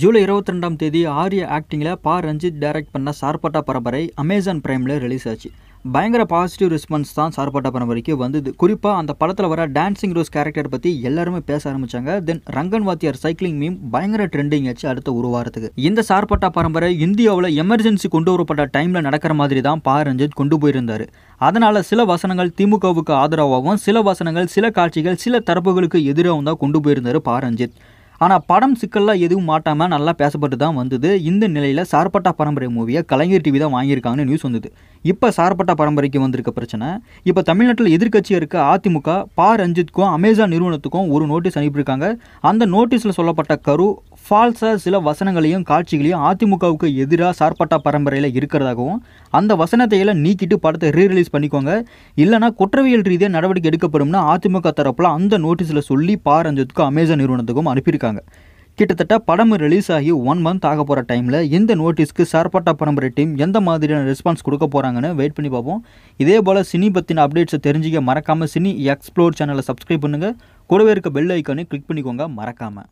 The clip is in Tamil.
ஜூலை இருபத்தி ரெண்டாம் தேதி ஆரிய ஆக்டிங்கில் பா ரஞ்சித் டைரக்ட் பண்ண சார்பட்டா பரம்பரை அமேசான் பிரைமில் ரிலீஸ் ஆச்சு பயங்கர பாசிட்டிவ் ரெஸ்பான்ஸ் தான் சார்பட்டா பரம்பரைக்கு வந்தது குறிப்பாக அந்த படத்தில் வர டான்சிங் ரோஸ் கேரக்டர் பற்றி எல்லாருமே பேச ஆரம்பித்தாங்க தென் ரங்கன் வாத்தியார் சைக்கிளிங் மீம் பயங்கர ட்ரெண்டிங் ஆச்சு அடுத்த ஒரு வாரத்துக்கு இந்த சார்பட்டா பரம்பரை இந்தியாவில் எமர்ஜென்சி கொண்டு வரப்பட்ட டைமில் நடக்கிற மாதிரி தான் பா ரஞ்சித் கொண்டு போயிருந்தார் அதனால் சில வசனங்கள் திமுகவுக்கு ஆதரவாகவும் சில வசனங்கள் சில காட்சிகள் சில தரப்புகளுக்கு எதிராகவும் தான் கொண்டு போயிருந்தார் பா ரஞ்சித் ஆனால் படம் சிக்கல்லாம் எதுவும் மாட்டாமல் நல்லா பேசப்பட்டு தான் வந்தது இந்த நிலையில் சார்பட்டா பரம்பரை மூவியை கலைஞர் டிவி தான் வாங்கியிருக்காங்கன்னு நியூஸ் வந்தது இப்போ சார்பட்டா பரம்பரைக்கு வந்திருக்க பிரச்சனை இப்போ தமிழ்நாட்டில் எதிர்கட்சியாக இருக்க அதிமுக பா ரஞ்சித்க்கும் அமேசான் நிறுவனத்துக்கும் ஒரு நோட்டீஸ் அனுப்பியிருக்காங்க அந்த நோட்டீஸில் சொல்லப்பட்ட கரு ஃபால்ஸாக சில வசனங்களையும் காட்சிகளையும் அதிமுகவுக்கு எதிராக சார்பட்டா பரம்பரையில் இருக்கிறதாகவும் அந்த வசனத்தையெல்லாம் நீக்கிட்டு படத்தை ரீரிலீஸ் பண்ணிக்கோங்க இல்லைனா குற்றவியல் ரீதியாக நடவடிக்கை எடுக்கப்படும் அதிமுக தரப்பில் அந்த நோட்டீஸில் சொல்லி பா ரஞ்சித்துக்கும் அமேசான் நிறுவனத்துக்கும் அனுப்பியிருக்காங்க பண்ணியிருக்காங்க கிட்டத்தட்ட படம் ரிலீஸ் ஆகி ஒன் மந்த் ஆக போகிற டைமில் எந்த நோட்டீஸ்க்கு சார்பாட்டா பரம்பரை டீம் எந்த மாதிரியான ரெஸ்பான்ஸ் கொடுக்க போகிறாங்கன்னு வெயிட் பண்ணி பார்ப்போம் இதே போல் சினி பற்றின அப்டேட்ஸை தெரிஞ்சுக்க மறக்காமல் சினி எக்ஸ்ப்ளோர் சேனலை சப்ஸ்கிரைப் பண்ணுங்கள் கூடவே இருக்க பெல் ஐக்கானே கிளிக் பண்ணிக்கோங்க மறக்காமல்